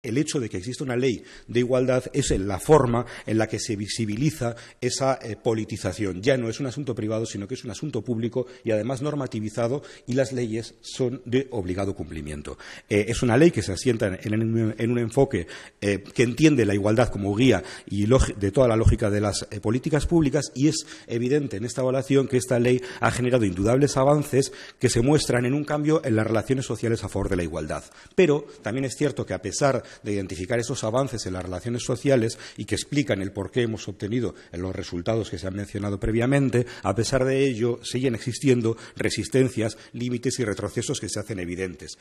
El hecho de que exista una ley de igualdad es la forma en la que se visibiliza esa eh, politización. Ya no es un asunto privado, sino que es un asunto público y además normativizado y las leyes son de obligado cumplimiento. Eh, es una ley que se asienta en, un enfoque eh, que entiende la igualdad como guía y de toda la lógica de las políticas públicas y es evidente en esta evaluación que esta ley ha generado indudables avances que se muestran en un cambio en las relaciones sociales a favor de la igualdad. Pero también es cierto que a pesar de identificar esos avances en las relaciones sociales y que explican el por qué hemos obtenido los resultados que se han mencionado previamente, a pesar de ello siguen existiendo resistencias, límites y retrocesos que se hacen evidentes.